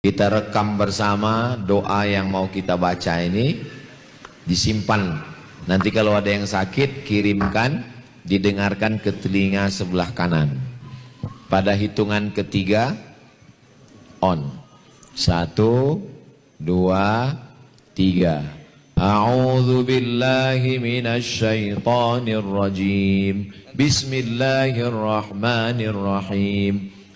Kita rekam bersama doa yang mau kita baca ini disimpan. Nanti kalau ada yang sakit kirimkan didengarkan ke telinga sebelah kanan. Pada hitungan ketiga on. Satu, dua, tiga. A'udzu billahi minasy rajim. Bismillahirrahmanirrahim.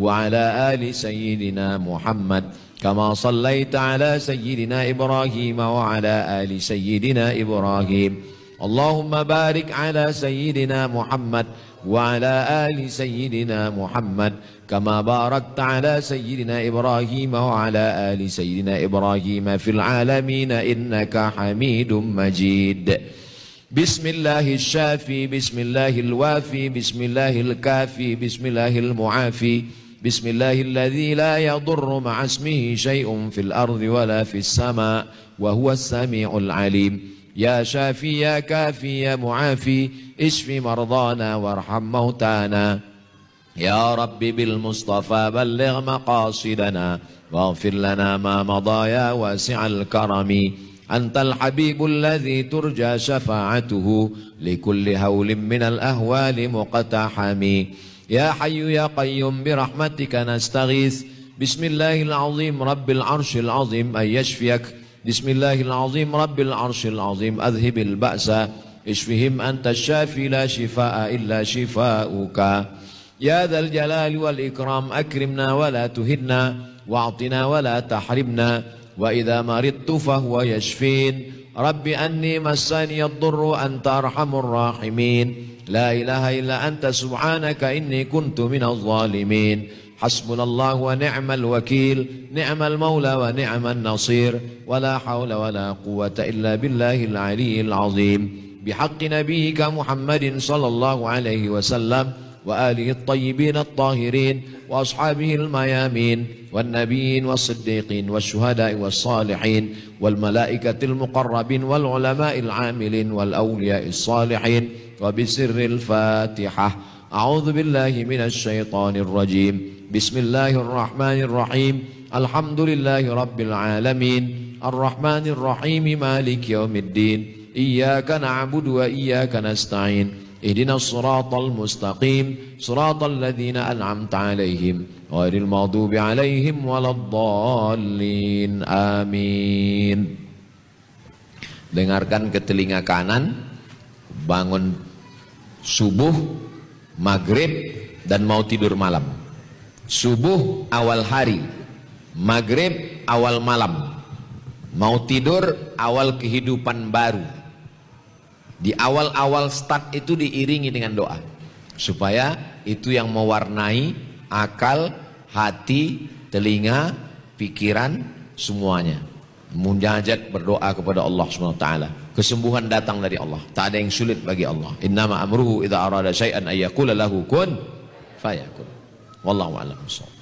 وعلى آل سيدنا محمد كما صليت على سيدنا إبراهيم وعلى آل سيدنا إبراهيم اللهم بارك على سيدنا محمد وعلى آل سيدنا محمد كما باركت على سيدنا إبراهيم وعلى آل سيدنا إبراهيم في العالمين إنك حميد مجيد بسم الله الشافي بسم الله الوافي بسم الله الكافي بسم الله المعافي بسم الله الذي لا يضر مع اسمه شيء في الأرض ولا في السماء وهو السميع العليم يا شافي يا كافي يا معافي اشف مرضانا وارحم موتانا يا رب بالمصطفى بلغ مقاصدنا واغفر لنا ما مضى يا واسع الكرم أنت الحبيب الذي ترجى شفاعته لكل هول من الأهوال مقتحم يا حي يا قيوم برحمتك نستغيث بسم الله العظيم رب العرش العظيم أن يشفيك بسم الله العظيم رب العرش العظيم أذهب البأس اشفهم أنت الشافي لا شفاء إلا شفاؤك يا ذا الجلال والإكرام أكرمنا ولا تهنا واعطنا ولا تحرمنا وإذا مرضت فهو يشفين رب أني مسني الضر أنت أرحم الراحمين لا إله إلا أنت سبحانك إني كنت من الظالمين حسبنا الله ونعم الوكيل نعم المولى ونعم النصير ولا حول ولا قوة إلا بالله العلي العظيم بحق نبيك محمد صلى الله عليه وسلم وآله الطيبين الطاهرين وأصحابه الميامين والنبيين والصديقين والشهداء والصالحين والملائكة المقربين والعلماء العاملين والأولياء الصالحين وبسر الفاتحة أعوذ بالله من الشيطان الرجيم بسم الله الرحمن الرحيم الحمد لله رب العالمين الرحمن الرحيم مالك يوم الدين إياك نعبد وإياك نستعين اهدنا الصراط المستقيم صراط الذين أنعمت عليهم غير المغضوب عليهم ولا الضالين آمين Dengarkan ke telinga kanan, bangun subuh, maghrib, dan mau tidur malam. Subuh awal hari, maghrib awal malam, mau tidur awal kehidupan baru. Di awal-awal start itu diiringi dengan doa. Supaya itu yang mewarnai akal, hati, telinga, pikiran, semuanya. Munajat berdoa kepada Allah Subhanahu Wa Taala. Kesembuhan datang dari Allah. Tak ada yang sulit bagi Allah. Inna amruhu idza arada syai'an ayyakula lahu kun fayakun. Wallahu a'lam bissawab.